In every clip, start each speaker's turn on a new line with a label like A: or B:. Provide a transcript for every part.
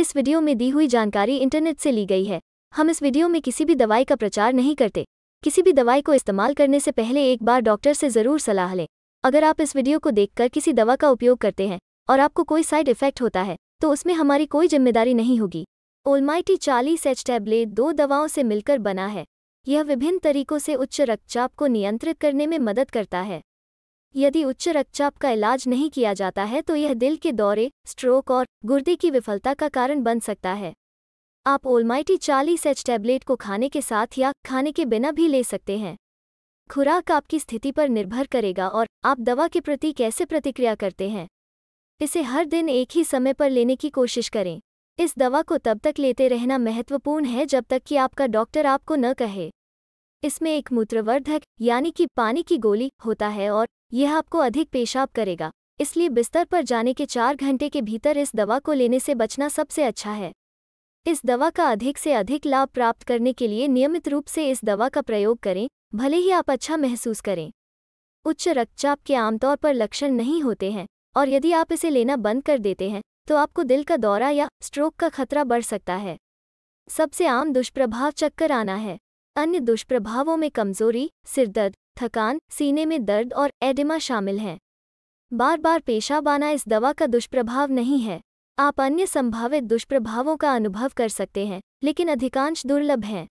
A: इस वीडियो में दी हुई जानकारी इंटरनेट से ली गई है हम इस वीडियो में किसी भी दवाई का प्रचार नहीं करते किसी भी दवाई को इस्तेमाल करने से पहले एक बार डॉक्टर से ज़रूर सलाह लें अगर आप इस वीडियो को देखकर किसी दवा का उपयोग करते हैं और आपको कोई साइड इफेक्ट होता है तो उसमें हमारी कोई जिम्मेदारी नहीं होगी ओलमाइटी चालीस एच टैबलेट दो दवाओं से मिलकर बना है यह विभिन्न तरीकों से उच्च रक्तचाप को नियंत्रित करने में मदद करता है यदि उच्च रक्तचाप का इलाज नहीं किया जाता है तो यह दिल के दौरे स्ट्रोक और गुर्दे की विफलता का कारण बन सकता है आप ओलमाइटी चालीस एच टैबलेट को खाने के साथ या खाने के बिना भी ले सकते हैं खुराक आपकी स्थिति पर निर्भर करेगा और आप दवा के प्रति कैसे प्रतिक्रिया करते हैं इसे हर दिन एक ही समय पर लेने की कोशिश करें इस दवा को तब तक लेते रहना महत्वपूर्ण है जब तक कि आपका डॉक्टर आपको न कहे इसमें एक मूत्रवर्धक यानी कि पानी की गोली होता है और यह आपको अधिक पेशाब करेगा इसलिए बिस्तर पर जाने के चार घंटे के भीतर इस दवा को लेने से बचना सबसे अच्छा है इस दवा का अधिक से अधिक लाभ प्राप्त करने के लिए नियमित रूप से इस दवा का प्रयोग करें भले ही आप अच्छा महसूस करें उच्च रक्तचाप के आमतौर पर लक्षण नहीं होते हैं और यदि आप इसे लेना बंद कर देते हैं तो आपको दिल का दौरा या स्ट्रोक का खतरा बढ़ सकता है सबसे आम दुष्प्रभाव चक्कर आना है अन्य दुष्प्रभावों में कमजोरी सिरदर्द थकान सीने में दर्द और एडिमा शामिल हैं बार बार पेशाबाना इस दवा का दुष्प्रभाव नहीं है आप अन्य संभावित दुष्प्रभावों का अनुभव कर सकते हैं लेकिन अधिकांश दुर्लभ हैं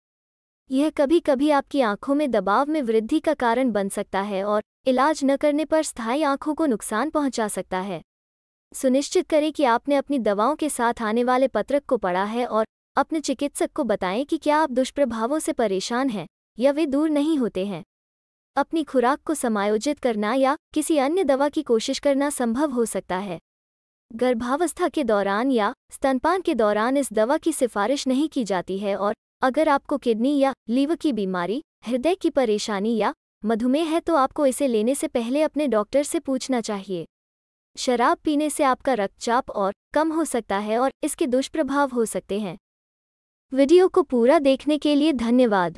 A: यह कभी कभी आपकी आंखों में दबाव में वृद्धि का कारण बन सकता है और इलाज न करने पर स्थायी आंखों को नुकसान पहुंचा सकता है सुनिश्चित करें कि आपने अपनी दवाओं के साथ आने वाले पत्रक को पढ़ा है और अपने चिकित्सक को बताएं कि क्या आप दुष्प्रभावों से परेशान हैं या वे दूर नहीं होते हैं अपनी खुराक को समायोजित करना या किसी अन्य दवा की कोशिश करना संभव हो सकता है गर्भावस्था के दौरान या स्तनपान के दौरान इस दवा की सिफारिश नहीं की जाती है और अगर आपको किडनी या लीव की बीमारी हृदय की परेशानी या मधुमेह है तो आपको इसे लेने से पहले अपने डॉक्टर से पूछना चाहिए शराब पीने से आपका रक्तचाप और कम हो सकता है और इसके दुष्प्रभाव हो सकते हैं वीडियो को पूरा देखने के लिए धन्यवाद